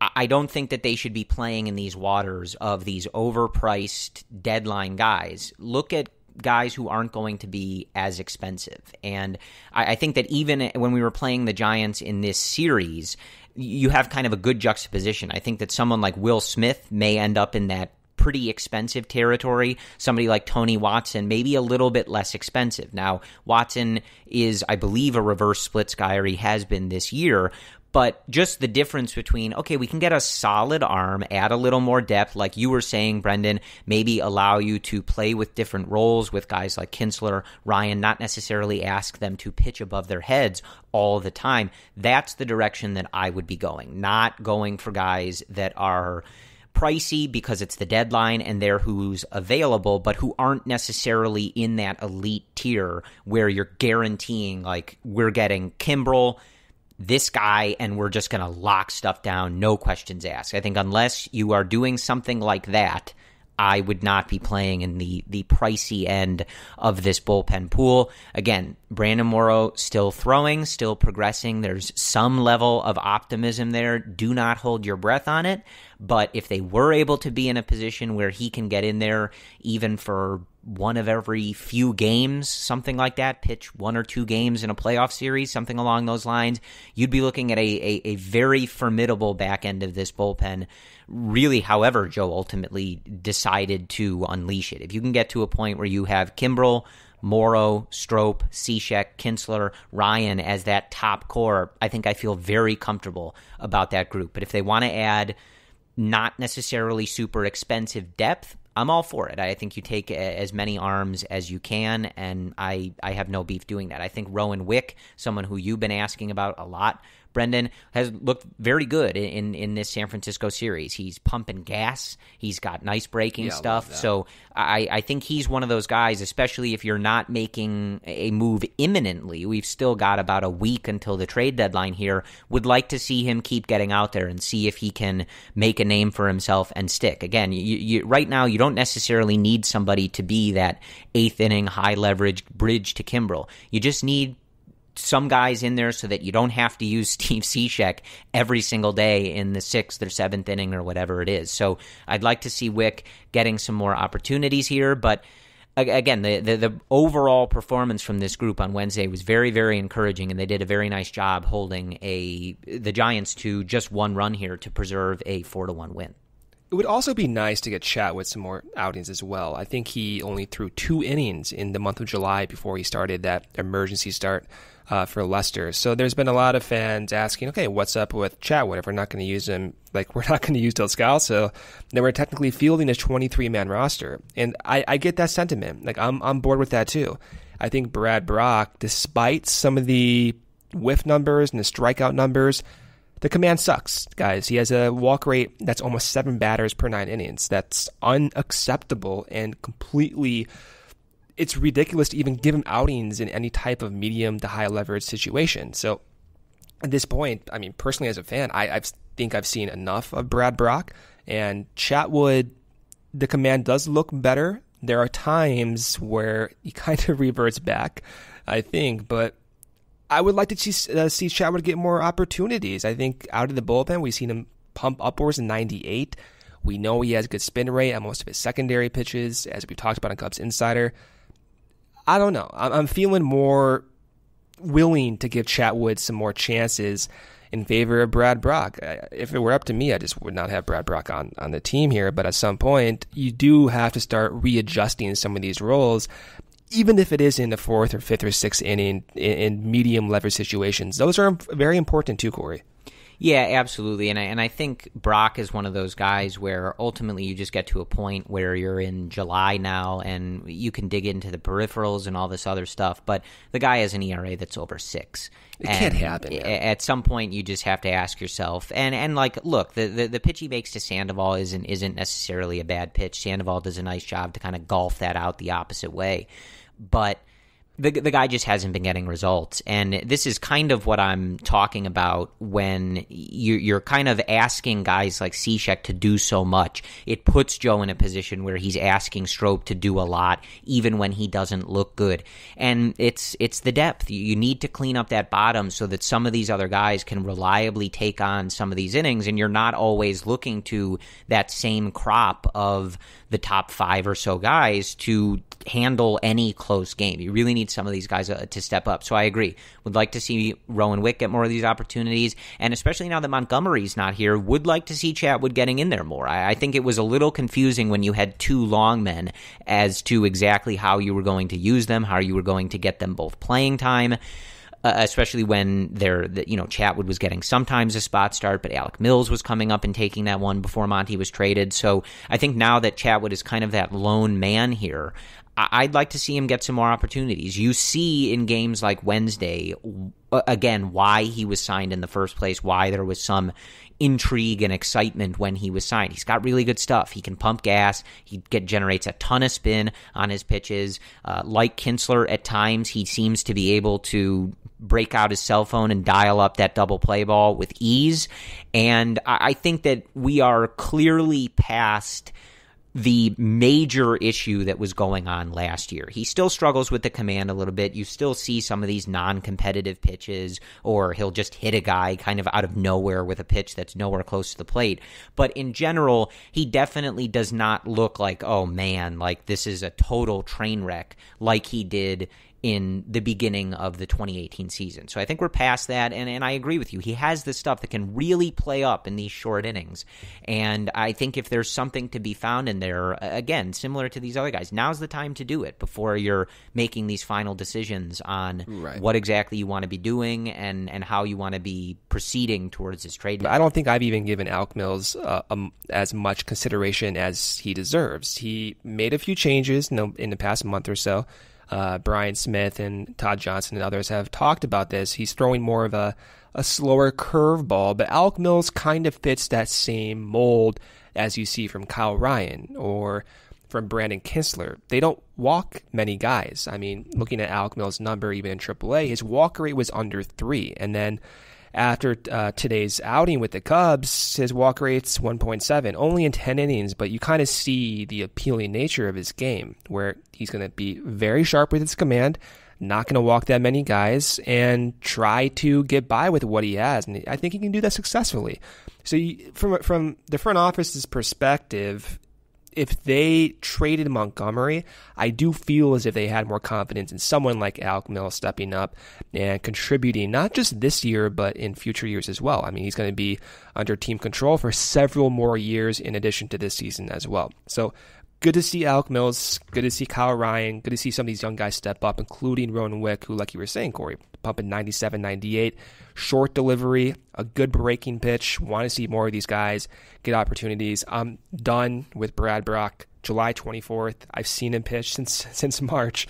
I don't think that they should be playing in these waters of these overpriced deadline guys. Look at guys who aren't going to be as expensive. And I, I think that even when we were playing the Giants in this series, you have kind of a good juxtaposition. I think that someone like Will Smith may end up in that pretty expensive territory. Somebody like Tony Watson, maybe a little bit less expensive. Now, Watson is, I believe, a reverse splits guy, or he has been this year, but just the difference between okay we can get a solid arm add a little more depth like you were saying brendan maybe allow you to play with different roles with guys like kinsler ryan not necessarily ask them to pitch above their heads all the time that's the direction that i would be going not going for guys that are pricey because it's the deadline and they're who's available, but who aren't necessarily in that elite tier where you're guaranteeing like we're getting Kimbrel, this guy and we're just going to lock stuff down, no questions asked. I think unless you are doing something like that, I would not be playing in the the pricey end of this bullpen pool. Again, Brandon Morrow still throwing, still progressing. There's some level of optimism there. Do not hold your breath on it, but if they were able to be in a position where he can get in there even for one of every few games, something like that, pitch one or two games in a playoff series, something along those lines, you'd be looking at a, a, a very formidable back end of this bullpen. Really, however, Joe ultimately decided to unleash it. If you can get to a point where you have Kimbrell, Morrow, Strope, Cishek, Kinsler, Ryan as that top core, I think I feel very comfortable about that group. But if they want to add not necessarily super expensive depth, I'm all for it. I think you take as many arms as you can, and I, I have no beef doing that. I think Rowan Wick, someone who you've been asking about a lot, Brendan has looked very good in in this San Francisco series. He's pumping gas. He's got nice breaking yeah, stuff. I so I I think he's one of those guys, especially if you're not making a move imminently. We've still got about a week until the trade deadline here. Would like to see him keep getting out there and see if he can make a name for himself and stick. Again, you, you, right now you don't necessarily need somebody to be that eighth inning high leverage bridge to Kimbrel. You just need some guys in there so that you don't have to use Steve Cishek every single day in the sixth or seventh inning or whatever it is. So I'd like to see Wick getting some more opportunities here, but again, the, the, the overall performance from this group on Wednesday was very very encouraging, and they did a very nice job holding a the Giants to just one run here to preserve a four to one win. It would also be nice to get Chat with some more outings as well. I think he only threw two innings in the month of July before he started that emergency start uh, for Leicester. So there's been a lot of fans asking, okay, what's up with Chatwood if we're not going to use him? Like, we're not going to use Del so then we're technically fielding a 23 man roster. And I, I, get that sentiment. Like, I'm I'm bored with that too. I think Brad Brock, despite some of the whiff numbers and the strikeout numbers, the command sucks, guys. He has a walk rate that's almost seven batters per nine innings. That's unacceptable and completely. It's ridiculous to even give him outings in any type of medium to high leverage situation. So, at this point, I mean, personally as a fan, I I've, think I've seen enough of Brad Brock and Chatwood. The command does look better. There are times where he kind of reverts back, I think, but I would like to see, uh, see get more opportunities. I think out of the bullpen, we've seen him pump upwards in 98. We know he has good spin rate on most of his secondary pitches, as we have talked about on Cubs Insider. I don't know. I'm feeling more willing to give Chatwood some more chances in favor of Brad Brock. If it were up to me, I just would not have Brad Brock on, on the team here. But at some point, you do have to start readjusting some of these roles even if it is in the fourth or fifth or sixth inning in, in medium leverage situations, those are very important too, Corey. Yeah, absolutely. And I and I think Brock is one of those guys where ultimately you just get to a point where you're in July now and you can dig into the peripherals and all this other stuff, but the guy has an ERA that's over 6. It and can't happen. At some point you just have to ask yourself. And and like look, the, the the pitch he makes to Sandoval isn't isn't necessarily a bad pitch. Sandoval does a nice job to kind of golf that out the opposite way. But the, the guy just hasn't been getting results. And this is kind of what I'm talking about when you, are kind of asking guys like Cishek to do so much. It puts Joe in a position where he's asking Strope to do a lot, even when he doesn't look good. And it's it's the depth. You need to clean up that bottom so that some of these other guys can reliably take on some of these innings, and you're not always looking to that same crop of the top five or so guys to handle any close game. You really need some of these guys uh, to step up. So I agree. Would like to see Rowan Wick get more of these opportunities, and especially now that Montgomery's not here, would like to see Chatwood getting in there more. I, I think it was a little confusing when you had two long men as to exactly how you were going to use them, how you were going to get them both playing time uh, especially when there, the, you know, Chatwood was getting sometimes a spot start, but Alec Mills was coming up and taking that one before Monty was traded. So I think now that Chatwood is kind of that lone man here, I'd like to see him get some more opportunities. You see in games like Wednesday, again, why he was signed in the first place, why there was some intrigue and excitement when he was signed. He's got really good stuff. He can pump gas. He get, generates a ton of spin on his pitches. Uh, like Kinsler, at times he seems to be able to break out his cell phone and dial up that double play ball with ease. And I, I think that we are clearly past – the major issue that was going on last year. He still struggles with the command a little bit. You still see some of these non competitive pitches, or he'll just hit a guy kind of out of nowhere with a pitch that's nowhere close to the plate. But in general, he definitely does not look like, oh man, like this is a total train wreck like he did in the beginning of the 2018 season. So I think we're past that, and, and I agree with you. He has the stuff that can really play up in these short innings. And I think if there's something to be found in there, again, similar to these other guys, now's the time to do it before you're making these final decisions on right. what exactly you want to be doing and, and how you want to be proceeding towards this trade. I don't think I've even given Alec Mills uh, um, as much consideration as he deserves. He made a few changes in the, in the past month or so uh, Brian Smith and Todd Johnson and others have talked about this. He's throwing more of a, a slower curveball, but Alec Mills kind of fits that same mold as you see from Kyle Ryan or from Brandon Kinsler. They don't walk many guys. I mean, looking at Alec Mills' number, even in AAA, his walk rate was under three. And then after uh, today's outing with the Cubs, his walk rate's 1.7, only in 10 innings, but you kind of see the appealing nature of his game, where he's going to be very sharp with his command, not going to walk that many guys, and try to get by with what he has. And I think he can do that successfully. So, you, from from the front office's perspective, if they traded Montgomery, I do feel as if they had more confidence in someone like Alec Mill stepping up and contributing, not just this year, but in future years as well. I mean, he's going to be under team control for several more years in addition to this season as well. So good to see Alec Mills, good to see Kyle Ryan, good to see some of these young guys step up, including Ronan Wick, who, like you were saying, Corey, pumping 97, 98, short delivery, a good breaking pitch. Want to see more of these guys get opportunities. I'm done with Brad Brock. July 24th. I've seen him pitch since since March.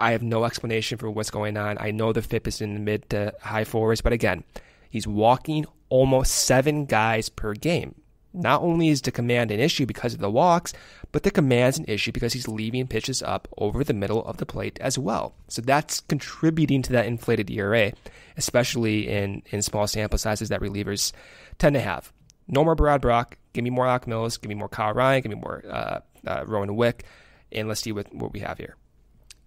I have no explanation for what's going on. I know the FIP is in the mid to high fours, but again, he's walking almost seven guys per game. Not only is the command an issue because of the walks, but the command's an issue because he's leaving pitches up over the middle of the plate as well. So that's contributing to that inflated ERA, especially in, in small sample sizes that relievers tend to have. No more Brad Brock. Give me more Lock Mills. Give me more Kyle Ryan. Give me more uh, uh, Rowan Wick. And let's see what, what we have here.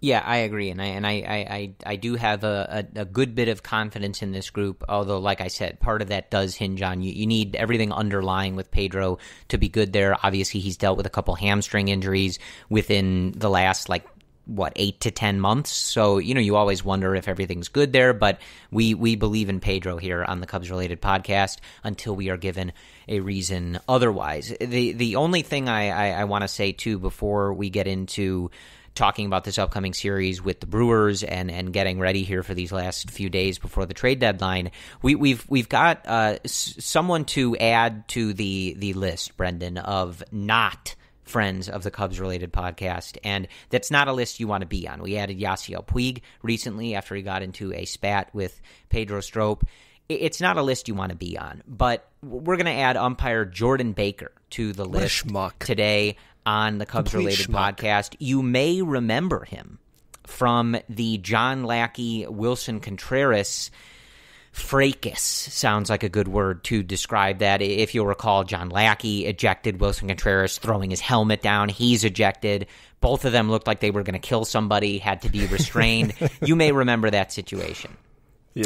Yeah, I agree, and I and I I, I do have a, a, a, good bit of confidence in this group. Although, like I said, part of that does hinge on you. You need everything underlying with Pedro to be good there. Obviously, he's dealt with a couple hamstring injuries within the last like what eight to ten months. So you know you always wonder if everything's good there. But we we believe in Pedro here on the Cubs related podcast until we are given a reason otherwise. The the only thing I I, I want to say too before we get into talking about this upcoming series with the Brewers and and getting ready here for these last few days before the trade deadline. We, have we've, we've got uh, someone to add to the the list, Brendan, of not friends of the Cubs related podcast. And that's not a list you want to be on. We added Yasiel Puig recently after he got into a spat with Pedro Strop. It's not a list you want to be on, but we're going to add umpire Jordan Baker to the list today on the Cubs related podcast. You may remember him from the John Lackey Wilson Contreras fracas sounds like a good word to describe that. If you'll recall, John Lackey ejected Wilson Contreras, throwing his helmet down. He's ejected. Both of them looked like they were going to kill somebody, had to be restrained. you may remember that situation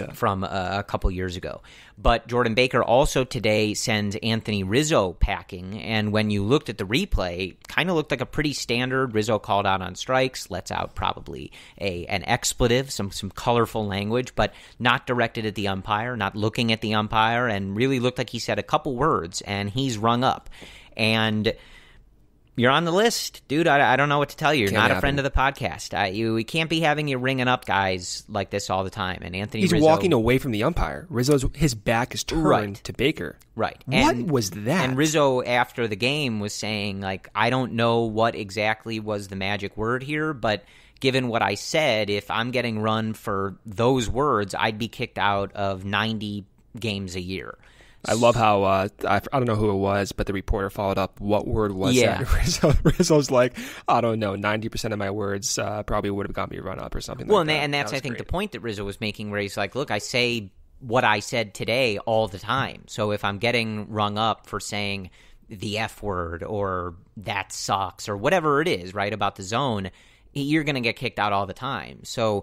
yeah. from a, uh, a couple years ago. But Jordan Baker also today sends Anthony Rizzo packing. And when you looked at the replay, kind of looked like a pretty standard Rizzo called out on strikes, lets out probably a an expletive, some some colorful language, but not directed at the umpire, not looking at the umpire, and really looked like he said a couple words and he's rung up. And you're on the list, dude. I, I don't know what to tell you. You're can't not happen. a friend of the podcast. I, you, we can't be having you ringing up guys like this all the time. And Anthony, he's Rizzo, walking away from the umpire. Rizzo's his back is turned right. to Baker. Right. what and, was that? And Rizzo after the game was saying like, I don't know what exactly was the magic word here, but given what I said, if I'm getting run for those words, I'd be kicked out of 90 games a year. I love how uh, I, I don't know who it was, but the reporter followed up. What word was yeah. that? Rizzo, Rizzo's like, I don't know. Ninety percent of my words uh, probably would have got me run up or something. Well, like and, that. and, that's that I think great. the point that Rizzo was making, where he's like, look, I say what I said today all the time. So if I'm getting rung up for saying the f word or that sucks or whatever it is, right about the zone, you're going to get kicked out all the time. So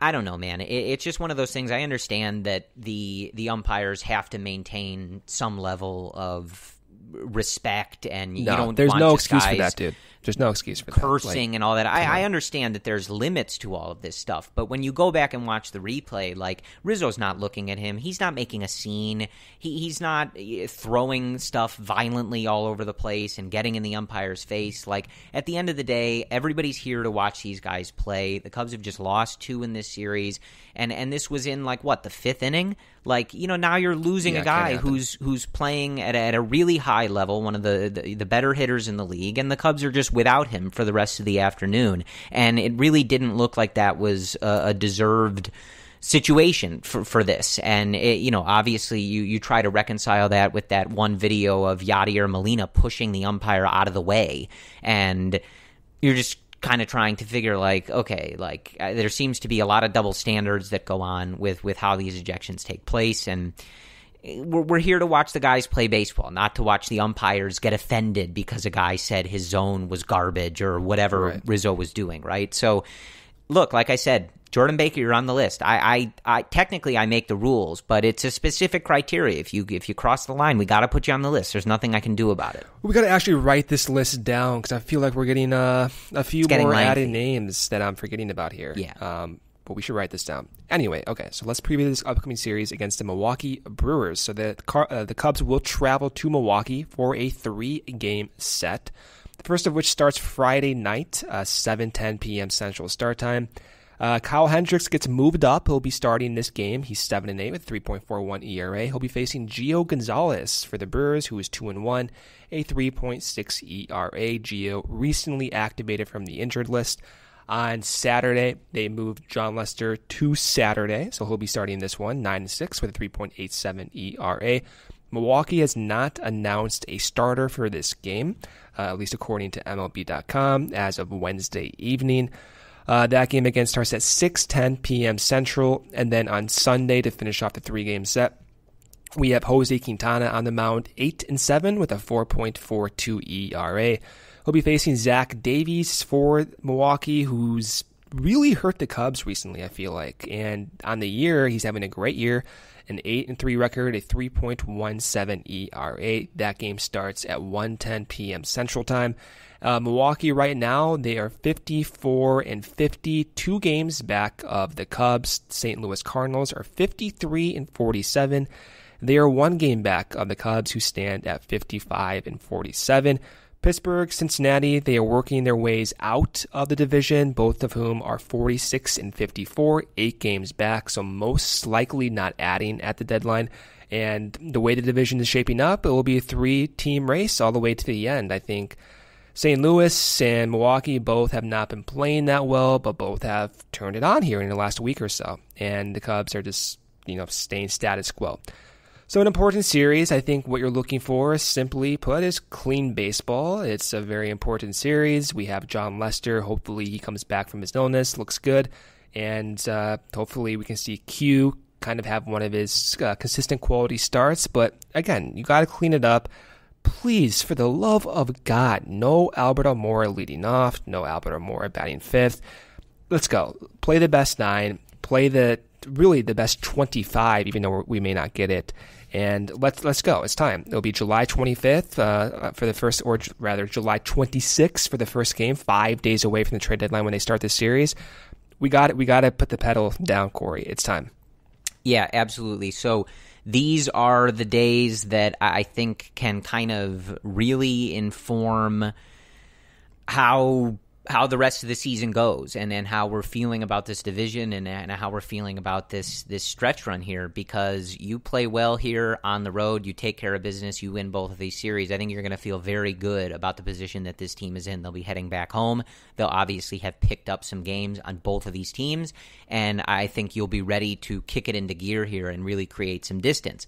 I, don't know, man. It, it's just one of those things. I understand that the the umpires have to maintain some level of respect, and no, you don't. There's no excuse for that, dude. There's no excuse for cursing that, like, and all that. I, I, understand that there's limits to all of this stuff, but when you go back and watch the replay, like Rizzo's not looking at him. He's not making a scene. He, he's not eh, throwing stuff violently all over the place and getting in the umpire's face. Like at the end of the day, everybody's here to watch these guys play. The Cubs have just lost two in this series, and and this was in like what the fifth inning. Like you know now you're losing yeah, a guy who's who's playing at a, at a really high level, one of the, the the better hitters in the league, and the Cubs are just just without him for the rest of the afternoon. And it really didn't look like that was a, a deserved situation for, for this. And, it, you know, obviously you, you try to reconcile that with that one video of Yadier Molina pushing the umpire out of the way. And you're just kind of trying to figure like okay like uh, there seems to be a lot of double standards that go on with with how these ejections take place and we're, we're here to watch the guys play baseball, not to watch the umpires get offended because a guy said his zone was garbage or whatever right. Rizzo was doing, right? So, look, like I said, Jordan Baker, you're on the list. I, I, I, technically I make the rules, but it's a specific criteria. If you if you cross the line, we got to put you on the list. There's nothing I can do about it. We got to actually write this list down because I feel like we're getting uh, a few more lengthy. added names that I'm forgetting about here. Yeah. Um, but we should write this down. Anyway, okay, so let's preview this upcoming series against the Milwaukee Brewers. So the, uh, the Cubs will travel to Milwaukee for a three game set, the first of which starts Friday night, uh, 7 10 p.m. Central Start Time. Uh, Kyle Hendricks gets moved up. He'll be starting this game. He's seven and eight with 3.41 ERA. He'll be facing Gio Gonzalez for the Brewers, who is two and one, a 3.6 ERA. Gio recently activated from the injured list. On Saturday, they moved John Lester to Saturday, so he'll be starting this one, 9 6 with a 3.87 ERA. Milwaukee has not announced a starter for this game, uh, at least according to MLB.com, as of Wednesday evening. Uh, that game again starts at 6:10 p.m. Central, and then on Sunday to finish off the three-game set, we have Jose Quintana on the mound, eight and seven with a 4.42 ERA. He'll be facing Zach Davies for Milwaukee, who's really hurt the Cubs recently, I feel like. And on the year, he's having a great year. An 8 and 3 record, a 3.17 ERA. That game starts at 1:10 p.m. Central Time. Uh, Milwaukee right now, they are 54 and fifty two games back of the Cubs. St. Louis Cardinals are 53 and 47. They are one game back of the Cubs, who stand at 55 and 47. Pittsburgh, Cincinnati, they are working their ways out of the division, both of whom are 46 and 54, eight games back, so most likely not adding at the deadline. And the way the division is shaping up, it will be a three team race all the way to the end, I think. St. Louis and Milwaukee both have not been playing that well, but both have turned it on here in the last week or so. And the Cubs are just, you know, staying status quo. So, an important series, I think what you're looking for, simply put, is clean baseball. It's a very important series. We have John Lester. Hopefully, he comes back from his illness, looks good. And uh, hopefully, we can see Q kind of have one of his uh, consistent quality starts. But again, you got to clean it up. Please, for the love of God, no Albert Almora leading off, no Albert Almora batting fifth. Let's go. Play the best nine. Play the really the best 25, even though we may not get it and let's let's go. It's time. It'll be July 25th uh, uh, for the first, or rather July 26th for the first game. Five days away from the trade deadline when they start this series. We got it. We got to put the pedal down, Corey. It's time. Yeah, absolutely. So these are the days that I think can kind of really inform how how the rest of the season goes and then how we're feeling about this division and, and, how we're feeling about this this stretch run here because you play well here on the road you take care of business you win both of these series i think you're going to feel very good about the position that this team is in they'll be heading back home they'll obviously have picked up some games on both of these teams and i think you'll be ready to kick it into gear here and really create some distance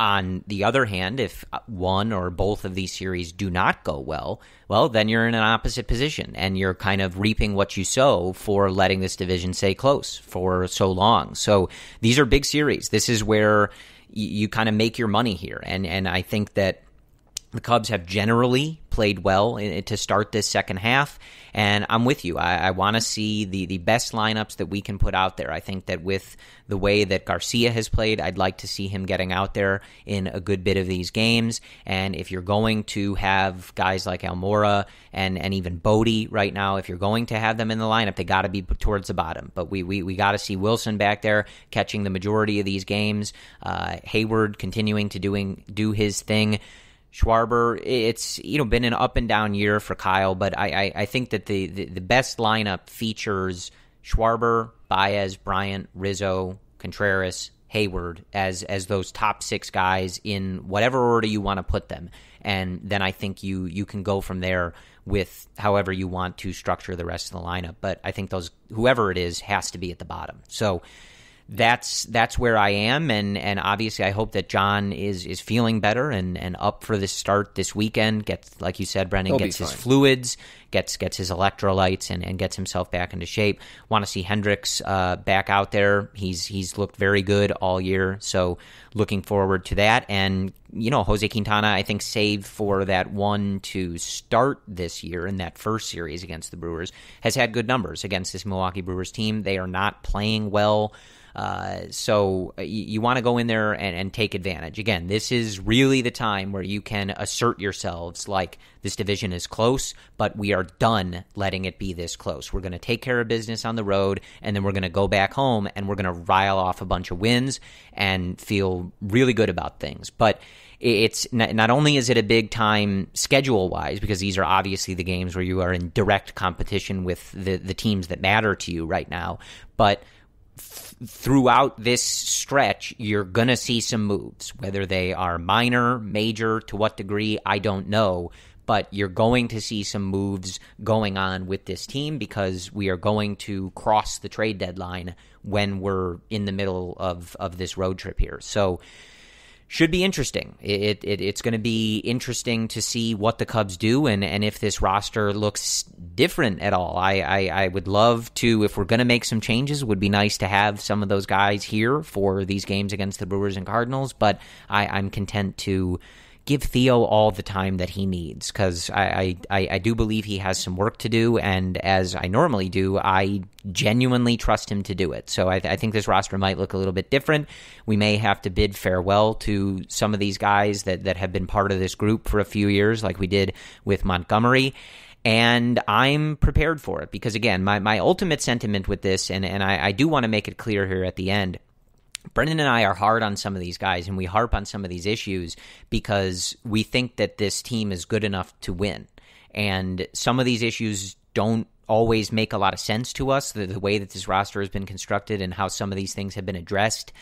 on the other hand, if uh, one or both of these series do not go well, well, then you're in an opposite position and you're kind of reaping what you sow for letting this division stay close for so long. So these are big series. This is where you, kind of make your money here. And, and I think that the Cubs have generally played well in, to start this second half. And I'm with you. I, I want to see the, the best lineups that we can put out there. I think that with the way that Garcia has played, I'd like to see him getting out there in a good bit of these games. And if you're going to have guys like Almora and, and even Bodie right now, if you're going to have them in the lineup, they got to be towards the bottom. But we, we, we got to see Wilson back there catching the majority of these games. Uh, Hayward continuing to doing do his thing. Schwarber, it's you know been an up and down year for Kyle, but I I, I think that the, the, the best lineup features Schwarber, Baez, Bryant, Rizzo, Contreras, Hayward as as those top six guys in whatever order you want to put them, and then I think you you can go from there with however you want to structure the rest of the lineup. But I think those whoever it is has to be at the bottom. So that's that's where I am, and and obviously I hope that John is is feeling better and and up for this start this weekend. Gets like you said, Brendan He'll gets his fluids, gets gets his electrolytes, and and gets himself back into shape. Want to see Hendricks uh, back out there? He's he's looked very good all year, so looking forward to that. And you know Jose Quintana, I think save for that one to start this year in that first series against the Brewers, has had good numbers against this Milwaukee Brewers team. They are not playing well. Uh, so uh, you, you want to go in there and, and take advantage. Again, this is really the time where you can assert yourselves like this division is close, but we are done letting it be this close. We're going to take care of business on the road, and then we're going to go back home and we're going to rile off a bunch of wins and feel really good about things. But it's not only is it a big time schedule wise because these are obviously the games where you are in direct competition with the the teams that matter to you right now, but throughout this stretch, you're going to see some moves, whether they are minor, major, to what degree, I don't know. But you're going to see some moves going on with this team because we are going to cross the trade deadline when we're in the middle of, of this road trip here. So, should be interesting. It, it it's going to be interesting to see what the Cubs do and, and if this roster looks different at all. I, I, I would love to, if we're going to make some changes, would be nice to have some of those guys here for these games against the Brewers and Cardinals, but I, I'm content to give Theo all the time that he needs because I, I, I do believe he has some work to do, and as I normally do, I genuinely trust him to do it. So I, I think this roster might look a little bit different. We may have to bid farewell to some of these guys that, that have been part of this group for a few years, like we did with Montgomery and I'm prepared for it because again, my, my ultimate sentiment with this, and, and I, I do want to make it clear here at the end, Brendan and I are hard on some of these guys and we harp on some of these issues because we think that this team is good enough to win. And some of these issues don't always make a lot of sense to us the, the way that this roster has been constructed and how some of these things have been addressed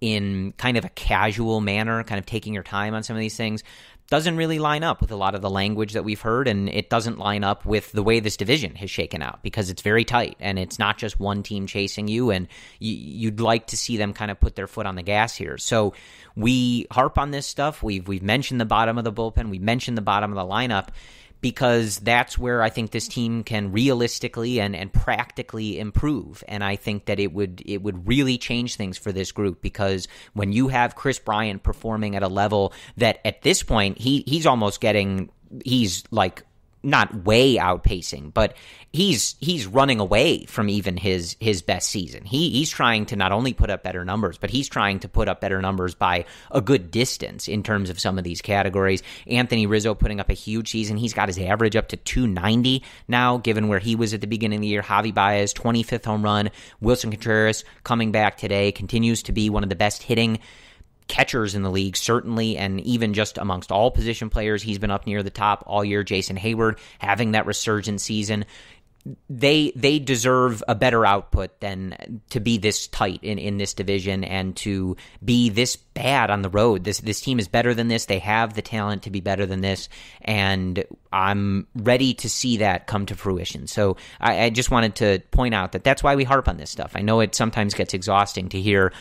in kind of a casual manner, kind of taking your time on some of these things doesn't really line up with a lot of the language that we've heard, and it doesn't line up with the way this division has shaken out because it's very tight and it's not just one team chasing you. And you'd like to see them kind of put their foot on the gas here. So we harp on this stuff. We've we've mentioned the bottom of the bullpen. We mentioned the bottom of the lineup because that's where I think this team can realistically and, and practically improve. And I think that it would it would really change things for this group because when you have Chris Bryant performing at a level that at this point he he's almost getting he's like not way outpacing, but he's he's running away from even his his best season. He he's trying to not only put up better numbers, but he's trying to put up better numbers by a good distance in terms of some of these categories. Anthony Rizzo putting up a huge season. He's got his average up to 290 now, given where he was at the beginning of the year. Javi Baez, 25th home run. Wilson Contreras coming back today continues to be one of the best hitting catchers in the league, certainly, and even just amongst all position players. He's been up near the top all year. Jason Hayward having that resurgent season they they deserve a better output than to be this tight in, in this division and to be this bad on the road. This this team is better than this. They have the talent to be better than this, and I'm ready to see that come to fruition. So I, I just wanted to point out that that's why we harp on this stuff. I know it sometimes gets exhausting to hear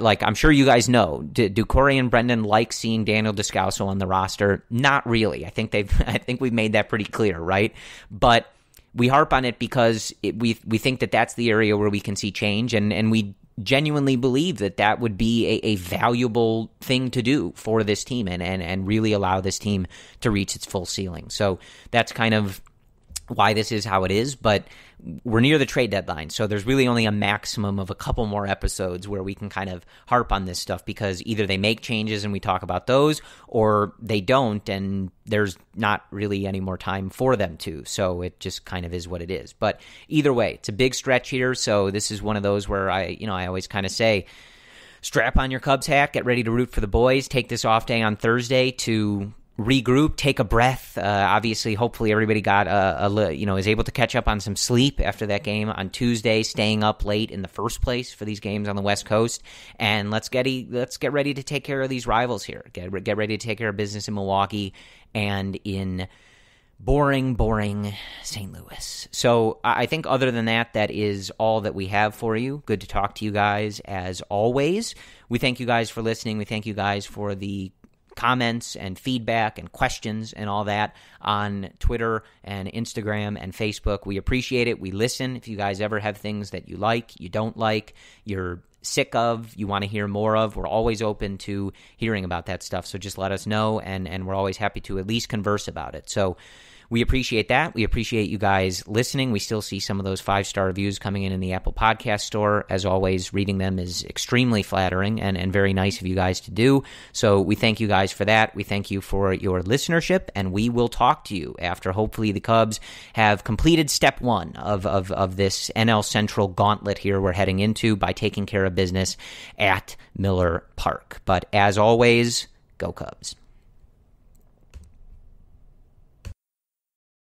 like I'm sure you guys know, do, do Corey and Brendan like seeing Daniel Descalso on the roster? Not really. I think they've I think we've made that pretty clear, right? But we harp on it because it, we we think that that's the area where we can see change, and and we genuinely believe that that would be a, a valuable thing to do for this team and, and and really allow this team to reach its full ceiling. So that's kind of why this is how it is, but we're near the trade deadline. So there's really only a maximum of a couple more episodes where we can kind of harp on this stuff because either they make changes and we talk about those or they don't and there's not really any more time for them to. So it just kind of is what it is. But either way, it's a big stretch here. So this is one of those where I, you know, I always kind of say, strap on your Cubs hat, get ready to root for the boys, take this off day on Thursday to regroup, take a breath. Uh, obviously, hopefully, everybody got uh, a, a, you know is able to catch up on some sleep after that game on Tuesday, staying up late in the first place for these games on the West Coast. And let's get e- let's get ready to take care of these rivals here. Get get ready to take care of business in Milwaukee and in boring, boring St. Louis. So I think other than that, that is all that we have for you. Good to talk to you guys as always. We thank you guys for listening. We thank you guys for the comments and feedback and questions and all that on Twitter and Instagram and Facebook. We appreciate it. We listen. If you guys ever have things that you like, you don't like, you're sick of, you want to hear more of, we're always open to hearing about that stuff. So just let us know and and we're always happy to at least converse about it. So we appreciate that. We appreciate you guys listening. We still see some of those five star reviews coming in in the Apple Podcast Store. As always, reading them is extremely flattering and, and very nice of you guys to do. So we thank you guys for that. We thank you for your listenership, and we will talk to you after hopefully the Cubs have completed step one of, of, of this NL Central gauntlet here we're heading into by taking care of business at Miller Park. But as always, go Cubs.